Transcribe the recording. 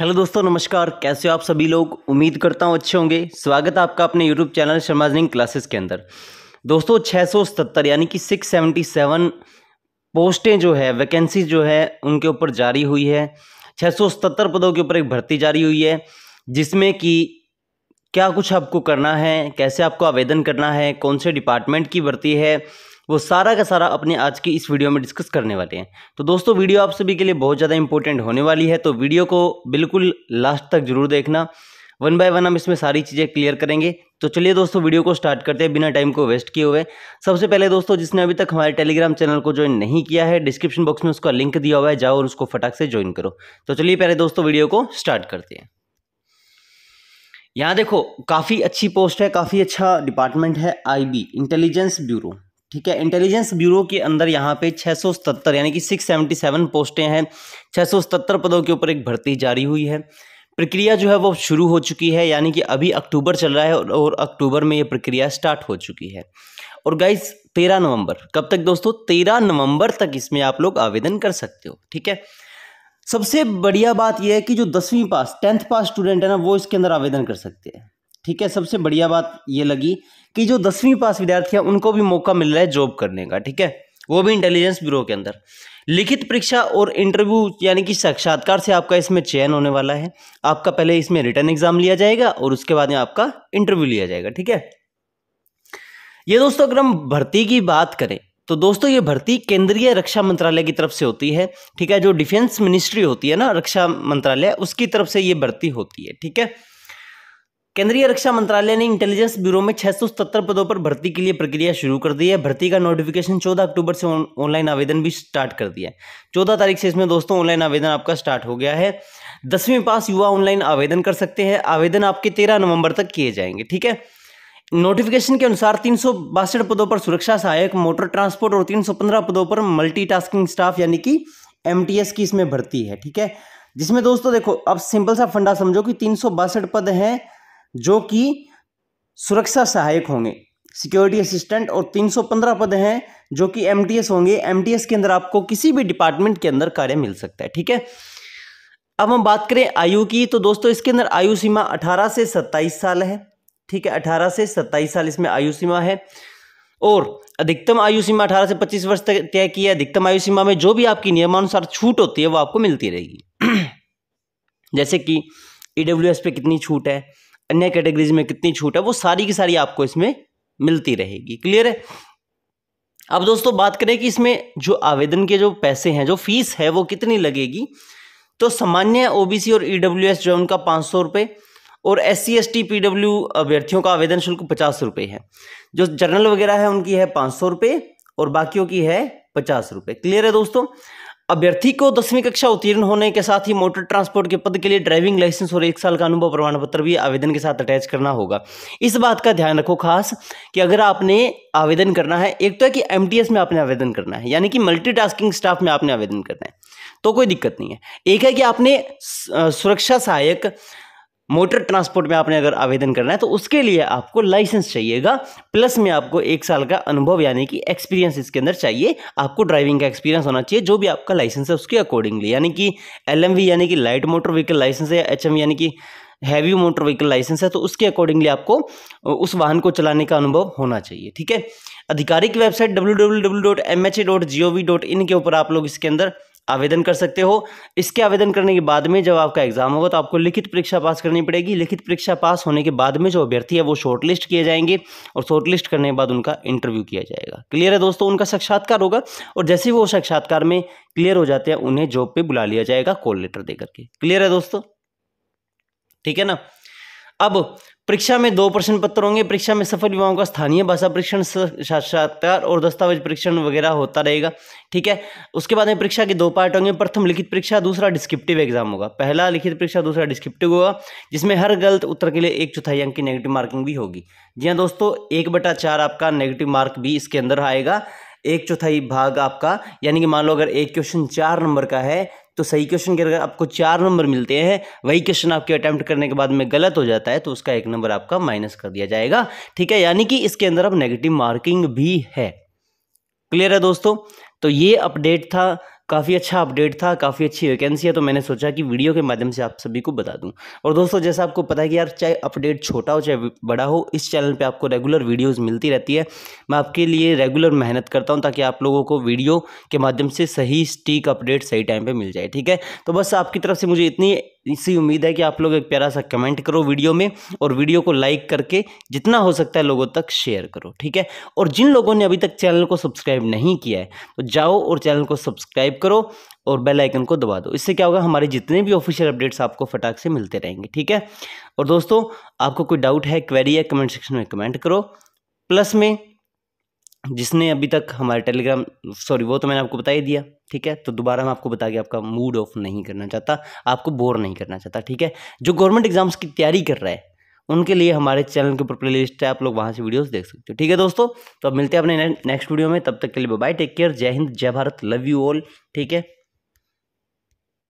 hello दोस्तों नमस्कार कैसे हो आप सभी लोग उम्मीद करता हूँ अच्छे होंगे स्वागत है आपका अपने यूट्यूब चैनल शर्मा क्लासेस के अंदर दोस्तों छः सौ 677 यानी कि सिक्स सेवेंटी सेवन पोस्टें जो है वैकेंसी जो है उनके ऊपर जारी हुई है छः सौ 677 पदों के ऊपर एक भर्ती जारी हुई है जिसमें कि क्या कुछ आपको करना है कैसे आपको आवेदन करना है कौन से डिपार्टमेंट की भर्ती है वो सारा का सारा अपने आज की इस वीडियो में डिस्कस करने वाले हैं तो दोस्तों वीडियो आप सभी के लिए बहुत ज़्यादा इंपॉर्टेंट होने वाली है तो वीडियो को बिल्कुल लास्ट तक जरूर देखना वन बाय वन हम इसमें सारी चीज़ें क्लियर करेंगे तो चलिए दोस्तों वीडियो को स्टार्ट करते हैं बिना टाइम को वेस्ट किए हुए सबसे पहले दोस्तों जिसने अभी तक हमारे टेलीग्राम चैनल को ज्वाइन नहीं किया है डिस्क्रिप्शन बॉक्स में उसका लिंक दिया हुआ है जाओ और उसको फटाक से ज्वाइन करो तो चलिए पहले दोस्तों वीडियो को स्टार्ट करते हैं यहाँ देखो काफ़ी अच्छी पोस्ट है काफ़ी अच्छा डिपार्टमेंट है आई इंटेलिजेंस ब्यूरो ठीक है इंटेलिजेंस ब्यूरो के अंदर यहाँ पे 677 यानी कि 677 पोस्टें हैं 677 पदों के ऊपर एक भर्ती जारी हुई है प्रक्रिया जो है वो शुरू हो चुकी है यानी कि अभी अक्टूबर चल रहा है और अक्टूबर में ये प्रक्रिया स्टार्ट हो चुकी है और गाइस तेरह नवंबर कब तक दोस्तों तेरह नवंबर तक इसमें आप लोग आवेदन कर सकते हो ठीक है सबसे बढ़िया बात यह है कि जो दसवीं पास टेंथ पास स्टूडेंट है ना वो इसके अंदर आवेदन कर सकते हैं ठीक है सबसे बढ़िया बात ये लगी कि जो दसवीं पास विद्यार्थी है उनको भी मौका मिल रहा है जॉब करने का ठीक है वो भी इंटेलिजेंस ब्यूरो के अंदर लिखित परीक्षा और इंटरव्यू यानी कि साक्षात्कार से आपका इसमें चयन होने वाला है आपका पहले इसमें रिटर्न एग्जाम लिया जाएगा और उसके बाद में आपका इंटरव्यू लिया जाएगा ठीक है ये दोस्तों अगर हम भर्ती की बात करें तो दोस्तों ये भर्ती केंद्रीय रक्षा मंत्रालय की तरफ से होती है ठीक है जो डिफेंस मिनिस्ट्री होती है ना रक्षा मंत्रालय उसकी तरफ से ये भर्ती होती है ठीक है केंद्रीय रक्षा मंत्रालय ने इंटेलिजेंस ब्यूरो में छह पदों पर भर्ती के लिए प्रक्रिया शुरू कर दी है भर्ती का नोटिफिकेशन 14 अक्टूबर से ऑनलाइन आवेदन भी स्टार्ट कर दिया है 14 तारीख से इसमें दोस्तों ऑनलाइन आवेदन आपका स्टार्ट हो गया है दसवीं पास युवा ऑनलाइन आवेदन कर सकते हैं आवेदन आपके तेरह नवंबर तक किए जाएंगे ठीक है नोटिफिकेशन के अनुसार तीन पदों पर सुरक्षा सहायक मोटर ट्रांसपोर्ट और तीन पदों पर मल्टी स्टाफ यानी कि एम की इसमें भर्ती है ठीक है जिसमें दोस्तों देखो अब सिंपल सा फंडा समझो कि तीन पद हैं जो कि सुरक्षा सहायक होंगे सिक्योरिटी असिस्टेंट और 315 पद हैं जो कि एमटीएस होंगे एमटीएस के अंदर आपको किसी भी डिपार्टमेंट के अंदर कार्य मिल सकता है ठीक है अब हम बात करें आयु की तो दोस्तों इसके अंदर आयु सीमा 18 से 27 साल है ठीक है 18 से 27 साल इसमें आयु सीमा है और अधिकतम आयु सीमा 18 से 25 वर्ष तक तय की है अधिकतम आयु सीमा में जो भी आपकी नियमानुसार छूट होती है वो आपको मिलती रहेगी जैसे कि ई e पे कितनी छूट है अन्य कैटेगरीज में कितनी छूट है वो सारी की सारी आपको इसमें मिलती रहेगी क्लियर है अब दोस्तों बात करें कि इसमें जो आवेदन के जो पैसे हैं जो फीस है वो कितनी लगेगी तो सामान्य ओबीसी और ईडब्ल्यूएस e जो है उनका पाँच सौ रुपये और S C S T PW अभ्यर्थियों का आवेदन शुल्क पचास रुपये है जो जनरल वगैरह है उनकी है पाँच सौ रुपये और बाकियों की है पचास रुपये क्लियर है दोस्तों अभ्यर्थी को दसवीं कक्षा उत्तीर्ण होने के साथ ही मोटर ट्रांसपोर्ट के पद के लिए ड्राइविंग लाइसेंस और एक साल का अनुभव प्रमाण पत्र भी आवेदन के साथ अटैच करना होगा इस बात का ध्यान रखो खास कि अगर आपने आवेदन करना है एक तो है कि एम में आपने आवेदन करना है यानी कि मल्टीटास्किंग स्टाफ में आपने आवेदन करना है तो कोई दिक्कत नहीं है एक है कि आपने सुरक्षा सहायक मोटर ट्रांसपोर्ट में आपने अगर आवेदन करना है तो उसके लिए आपको लाइसेंस चाहिएगा प्लस में आपको एक साल का अनुभव यानी कि एक्सपीरियंस इसके अंदर चाहिए आपको ड्राइविंग का एक्सपीरियंस होना चाहिए जो भी आपका लाइसेंस है उसके अकॉर्डिंगली यानी कि एल यानी कि लाइट मोटर व्हीकल लाइसेंस है या एच यानी कि हैवी मोटर व्हीकल लाइसेंस है तो उसके अकॉर्डिंगली आपको उस वाहन को चलाने का अनुभव होना चाहिए ठीक है आधिकारिक वेबसाइट डब्ल्यू के ऊपर आप लोग इसके अंदर आवेदन कर सकते हो इसके आवेदन करने के बाद में जब आपका एग्ज़ाम होगा तो आपको लिखित परीक्षा पास करनी पड़ेगी लिखित परीक्षा पास होने के बाद में जो अभ्यर्थी है वो शॉर्टलिस्ट किए जाएंगे और शॉर्टलिस्ट करने के बाद उनका इंटरव्यू किया जाएगा क्लियर है दोस्तों उनका साक्षात्कार होगा और जैसे ही वो साक्षात्कार में क्लियर हो जाते हैं उन्हें जॉब पर बुला लिया जाएगा कॉल लेटर दे करके क्लियर है दोस्तों ठीक है ना अब परीक्षा में दो प्रश्न पत्र होंगे परीक्षा में सफल युवाओं का स्थानीय भाषा परीक्षण साक्षात्कार और दस्तावेज परीक्षण वगैरह होता रहेगा ठीक है उसके बाद में परीक्षा के दो पार्ट होंगे प्रथम लिखित परीक्षा दूसरा डिस्क्रिप्टिव एग्जाम होगा पहला लिखित परीक्षा दूसरा डिस्क्रिप्टिव होगा जिसमें हर गलत उत्तर के लिए एक चौथाई अंक की नेगेटिव मार्किंग भी होगी जी हाँ दोस्तों एक बटा चार आपका नेगेटिव मार्क भी इसके अंदर आएगा एक चौथाई भाग आपका यानी कि मान लो अगर एक क्वेश्चन चार नंबर का है तो सही क्वेश्चन के अगर आपको चार नंबर मिलते हैं वही क्वेश्चन आपके अटैम्प्ट करने के बाद में गलत हो जाता है तो उसका एक नंबर आपका माइनस कर दिया जाएगा ठीक है यानी कि इसके अंदर अब नेगेटिव मार्किंग भी है क्लियर है दोस्तों तो ये अपडेट था काफ़ी अच्छा अपडेट था काफ़ी अच्छी वैकेंसी है तो मैंने सोचा कि वीडियो के माध्यम से आप सभी को बता दूं और दोस्तों जैसा आपको पता है कि यार चाहे अपडेट छोटा हो चाहे बड़ा हो इस चैनल पे आपको रेगुलर वीडियोस मिलती रहती है मैं आपके लिए रेगुलर मेहनत करता हूं ताकि आप लोगों को वीडियो के माध्यम से सही स्टीक अपडेट सही टाइम पर मिल जाए ठीक है तो बस आपकी तरफ से मुझे इतनी इसी उम्मीद है कि आप लोग एक प्यारा सा कमेंट करो वीडियो में और वीडियो को लाइक करके जितना हो सकता है लोगों तक शेयर करो ठीक है और जिन लोगों ने अभी तक चैनल को सब्सक्राइब नहीं किया है तो जाओ और चैनल को सब्सक्राइब करो और बेल आइकन को दबा दो इससे क्या होगा हमारे जितने भी ऑफिशियल अपडेट्स आपको फटाक से मिलते रहेंगे ठीक है और दोस्तों आपको कोई डाउट है क्वेरी है कमेंट सेक्शन में कमेंट करो प्लस में जिसने अभी तक हमारे टेलीग्राम सॉरी वो तो मैंने आपको बता ही दिया ठीक है तो दोबारा मैं आपको बता के आपका मूड ऑफ नहीं करना चाहता आपको बोर नहीं करना चाहता ठीक है जो गवर्नमेंट एग्जाम्स की तैयारी कर रहा है उनके लिए हमारे चैनल के ऊपर प्ले लिस्ट है आप लोग वहाँ से वीडियोस देख सकते हो ठीक है दोस्तों तो अब मिलते हैं अपने नेक्स्ट वीडियो में तब तक के लिए बाय टेक केयर जय हिंद जय भारत लव यू ऑल ठीक है